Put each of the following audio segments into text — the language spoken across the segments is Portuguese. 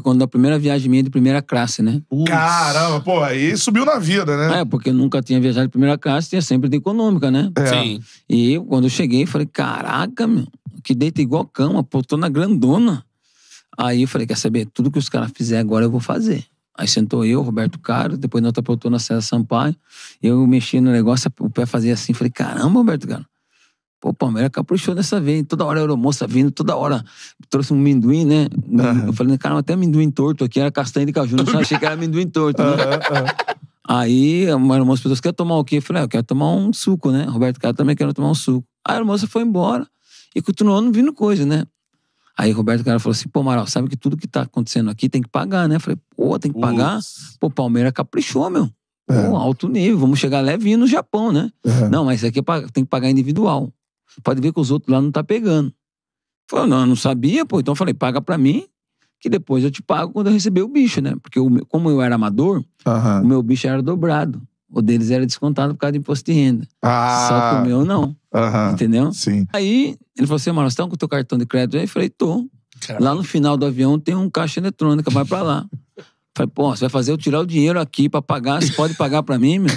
quando a primeira viagem minha de primeira classe, né? Putz. Caramba, pô, aí subiu na vida, né? É, porque eu nunca tinha viajado de primeira classe, tinha sempre de econômica, né? É. Sim. E eu, quando eu cheguei, falei, caraca, meu, que deita igual cama, na grandona. Aí eu falei, quer saber, tudo que os caras fizerem agora eu vou fazer. Aí sentou eu, Roberto Caro, depois na outra poltrona César Sampaio. Eu mexi no negócio, o pé fazia assim, falei, caramba, Roberto Caro. Pô, o Palmeiras caprichou dessa vez. Toda hora a moça vindo, toda hora trouxe um amendoim, né? Uhum. Eu falei, cara, até amendoim torto aqui, era castanha de caju, não né? sabe? achei que era amendoim torto, né? Uhum, uhum. Aí, umas pessoas quer tomar o quê? Eu falei, ah, eu quero tomar um suco, né? Roberto Carlos também quer tomar um suco. Aí a moça foi embora e não vindo coisa, né? Aí Roberto Carlos falou assim, pô, Maral, sabe que tudo que tá acontecendo aqui tem que pagar, né? Eu falei, pô, tem que Ups. pagar? Pô, Palmeiras caprichou, meu. É. Pô, alto nível, vamos chegar levinho no Japão, né? Não, mas isso aqui é pra... tem que pagar individual. Pode ver que os outros lá não tá pegando. Falei, não, eu não sabia, pô. Então eu falei, paga para mim, que depois eu te pago quando eu receber o bicho, né? Porque meu, como eu era amador, uhum. o meu bicho era dobrado. O deles era descontado por causa do imposto de renda. Ah. Só que o meu não. Uhum. Entendeu? Sim. Aí ele falou assim, mano, você tá com o teu cartão de crédito? Eu falei, tô. Caramba. Lá no final do avião tem um caixa eletrônica, vai pra lá. Falei, pô, você vai fazer eu tirar o dinheiro aqui pra pagar, você pode pagar pra mim, meu?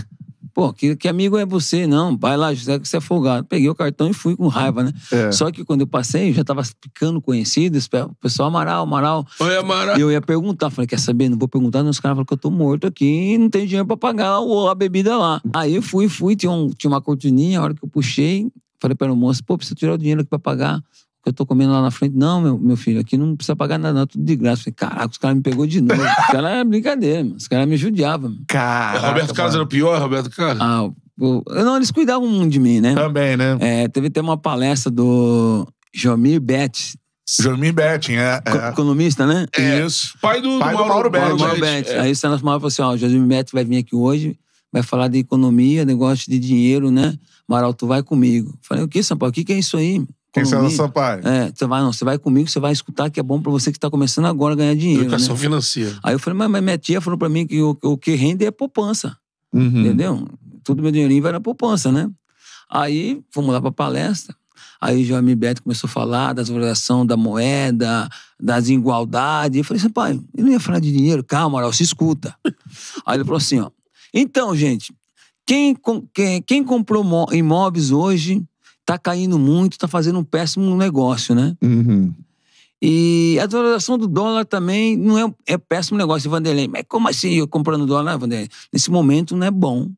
Pô, que, que amigo é você? Não, vai lá, José, que você é folgado. Peguei o cartão e fui com raiva, né? É. Só que quando eu passei, eu já tava ficando conhecido. O pessoal, Amaral, Amaral. Oi, Amaral. E eu ia perguntar. Falei, quer saber? Não vou perguntar. Não, os caras falaram que eu tô morto aqui e não tem dinheiro pra pagar a bebida lá. Aí eu fui, fui. Tinha, um, tinha uma cortininha. A hora que eu puxei, falei pra o moço, pô, preciso tirar o dinheiro aqui pra pagar que eu tô comendo lá na frente. Não, meu, meu filho, aqui não precisa pagar nada, não, é tudo de graça. falei, caraca, os caras me pegou de novo. os caras é brincadeira, mano. Os caras me judiavam. Caraca, Roberto Carlos era o pior, Roberto Carlos? Ah, eu, não, eles cuidavam muito de mim, né? Também, né? É, teve até uma palestra do Jomir Betts. Jomir Betting, é. é. Economista, né? É. Isso. Pai do, Pai do Mauro, Mauro Betting. Mauro é. Aí o Santos Mauro falou assim: ó, o Jomir Betting vai vir aqui hoje, vai falar de economia, negócio de dinheiro, né? Maral tu vai comigo. Falei, o que, São Paulo? O que, que é isso aí? Quem será nosso pai? É, você vai, não, você vai comigo, você vai escutar que é bom pra você que tá começando agora a ganhar dinheiro. Educação né? financeira. Aí eu falei, mas, mas, minha tia falou pra mim que o, o que rende é poupança. Uhum. Entendeu? Tudo meu dinheirinho vai na poupança, né? Aí fomos lá pra palestra. Aí o Jaime Beto começou a falar da desvalorização da moeda, da desigualdade. Eu falei assim, pai, ele não ia falar de dinheiro. Calma, Aral, se escuta. Aí ele falou assim, ó. Então, gente, quem, quem, quem comprou imóveis hoje tá caindo muito, tá fazendo um péssimo negócio, né? Uhum. E a valorização do dólar também não é, é péssimo negócio, Vanderlei. Mas como assim eu comprando dólar, né, Vanderlei? Nesse momento não é bom.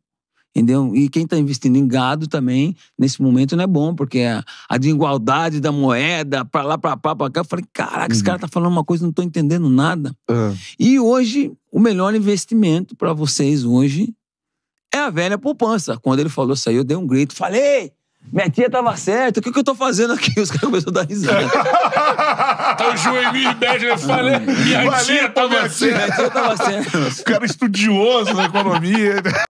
Entendeu? E quem está investindo em gado também, nesse momento não é bom, porque a, a desigualdade da moeda, para lá, para cá, para cá. Eu falei, caraca, uhum. esse cara tá falando uma coisa, não tô entendendo nada. Uhum. E hoje, o melhor investimento para vocês hoje é a velha poupança. Quando ele falou isso aí, eu dei um grito, falei, minha tia tava certa, o que, que eu tô fazendo aqui? Os caras começaram a dar risada. tá o joelhinho médio, falei, minha tia tava certa. Minha tia tava certa. O cara estudioso na economia.